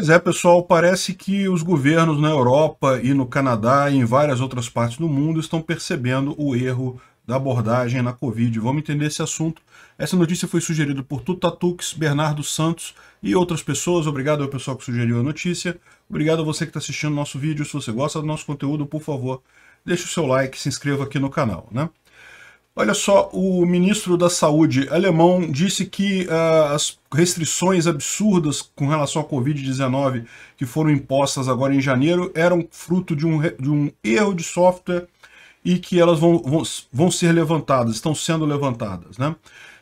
Pois é, pessoal, parece que os governos na Europa e no Canadá e em várias outras partes do mundo estão percebendo o erro da abordagem na Covid. Vamos entender esse assunto. Essa notícia foi sugerida por Tutatux, Bernardo Santos e outras pessoas. Obrigado ao pessoal que sugeriu a notícia. Obrigado a você que está assistindo nosso vídeo. Se você gosta do nosso conteúdo, por favor, deixe o seu like, se inscreva aqui no canal. Né? Olha só, o ministro da Saúde alemão disse que uh, as restrições absurdas com relação à Covid-19 que foram impostas agora em janeiro eram fruto de um, de um erro de software e que elas vão, vão, vão ser levantadas, estão sendo levantadas. Né?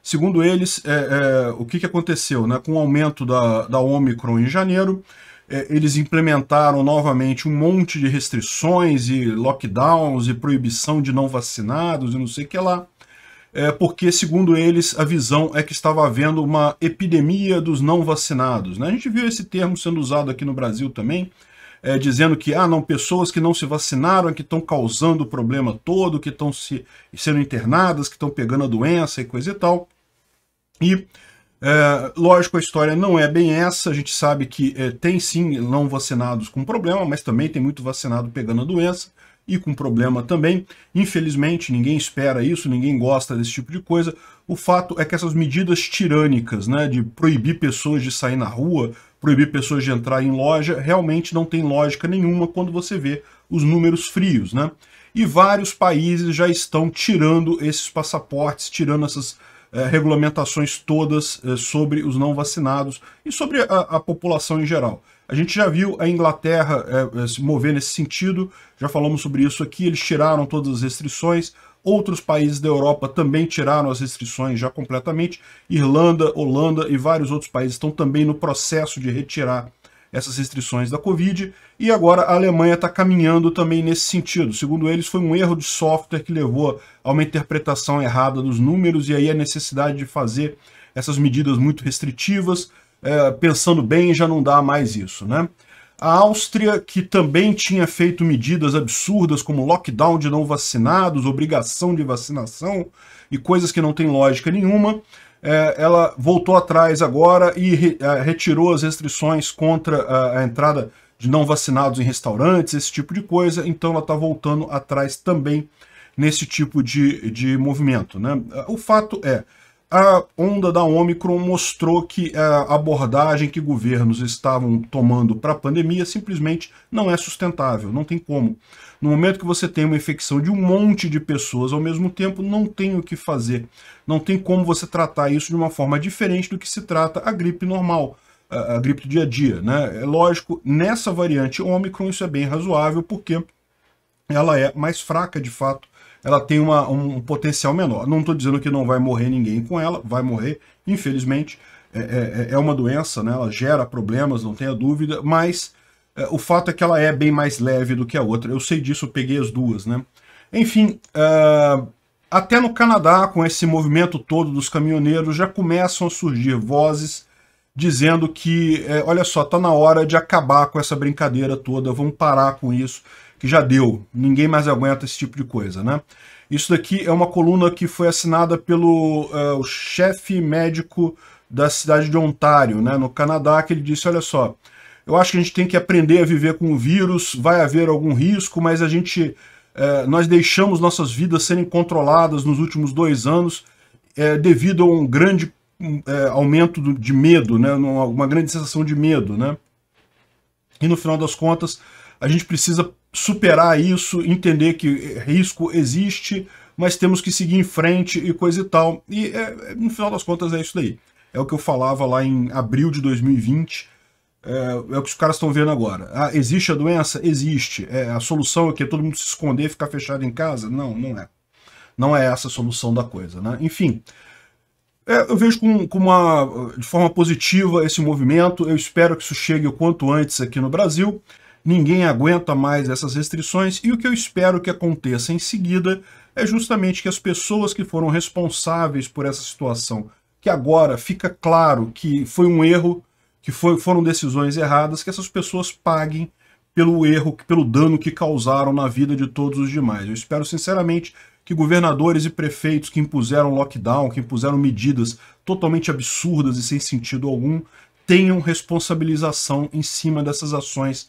Segundo eles, é, é, o que, que aconteceu? Né? Com o aumento da, da Omicron em janeiro, é, eles implementaram novamente um monte de restrições e lockdowns e proibição de não vacinados e não sei o que lá, é porque, segundo eles, a visão é que estava havendo uma epidemia dos não vacinados. Né? A gente viu esse termo sendo usado aqui no Brasil também, é, dizendo que ah, não, pessoas que não se vacinaram, é que estão causando o problema todo, que estão se, sendo internadas, que estão pegando a doença e coisa e tal. E é, lógico, a história não é bem essa, a gente sabe que é, tem sim não vacinados com problema, mas também tem muito vacinado pegando a doença e com problema também. Infelizmente, ninguém espera isso, ninguém gosta desse tipo de coisa. O fato é que essas medidas tirânicas, né, de proibir pessoas de sair na rua, proibir pessoas de entrar em loja, realmente não tem lógica nenhuma quando você vê os números frios, né? E vários países já estão tirando esses passaportes, tirando essas eh, regulamentações todas eh, sobre os não vacinados e sobre a, a, população em geral. A gente já viu a Inglaterra é, se mover nesse sentido, já falamos sobre isso aqui, eles tiraram todas as restrições, outros países da Europa também tiraram as restrições já completamente, Irlanda, Holanda e vários outros países estão também no processo de retirar essas restrições da Covid, e agora a Alemanha está caminhando também nesse sentido. Segundo eles, foi um erro de software que levou a uma interpretação errada dos números e aí a necessidade de fazer essas medidas muito restritivas. É, pensando bem, já não dá mais isso, né? A Áustria, que também tinha feito medidas absurdas como lockdown de não vacinados, obrigação de vacinação e coisas que não tem lógica nenhuma, é, ela voltou atrás agora e é, retirou as restrições contra a entrada de não vacinados em restaurantes, esse tipo de coisa, então ela está voltando atrás também nesse tipo de, de movimento. Né? O fato é, a onda da Omicron mostrou que eh, a abordagem que governos estavam tomando para a pandemia simplesmente não é sustentável, não tem como. No momento que você tem uma infecção de um monte de pessoas ao mesmo tempo, não tem o que fazer. Não tem como você tratar isso de uma forma diferente do que se trata a gripe normal, a gripe do dia a dia. Né? É lógico, nessa variante Omicron isso é bem razoável, porque ela é mais fraca de fato ela tem uma, um potencial menor. Não estou dizendo que não vai morrer ninguém com ela, vai morrer, infelizmente. É, é, é, é uma doença, né? ela gera problemas, não tenha dúvida, mas é, o fato é que ela é bem mais leve do que a outra. Eu sei disso, eu peguei as duas. Né? Enfim, uh, até no Canadá, com esse movimento todo dos caminhoneiros, já começam a surgir vozes dizendo que, é, olha só, está na hora de acabar com essa brincadeira toda, vamos parar com isso que já deu, ninguém mais aguenta esse tipo de coisa, né? Isso daqui é uma coluna que foi assinada pelo uh, chefe médico da cidade de Ontário, né, no Canadá, que ele disse, olha só, eu acho que a gente tem que aprender a viver com o vírus, vai haver algum risco, mas a gente, é, nós deixamos nossas vidas serem controladas nos últimos dois anos é, devido a um grande aumento de medo, né, uma grande sensação de medo, né? E no final das contas, a gente precisa superar isso, entender que eh, risco existe, mas temos que seguir em frente e coisa e tal. E é, no final das contas é isso daí. É o que eu falava lá em abril de 2020, é, é o que os caras estão vendo agora. Ah, existe a doença? Existe. É, a solução é que todo mundo se esconder e ficar fechado em casa? Não, não é. Não é essa a solução da coisa, né? Enfim, é, eu vejo com, com uma, de forma positiva esse movimento, eu espero que isso chegue o quanto antes aqui no Brasil. Ninguém aguenta mais essas restrições e o que eu espero que aconteça em seguida é justamente que as pessoas que foram responsáveis por essa situação, que agora fica claro que foi um erro, que foi, foram decisões erradas, que essas pessoas paguem pelo erro, pelo dano que causaram na vida de todos os demais. Eu espero sinceramente que governadores e prefeitos que impuseram lockdown, que impuseram medidas totalmente absurdas e sem sentido algum, tenham responsabilização em cima dessas ações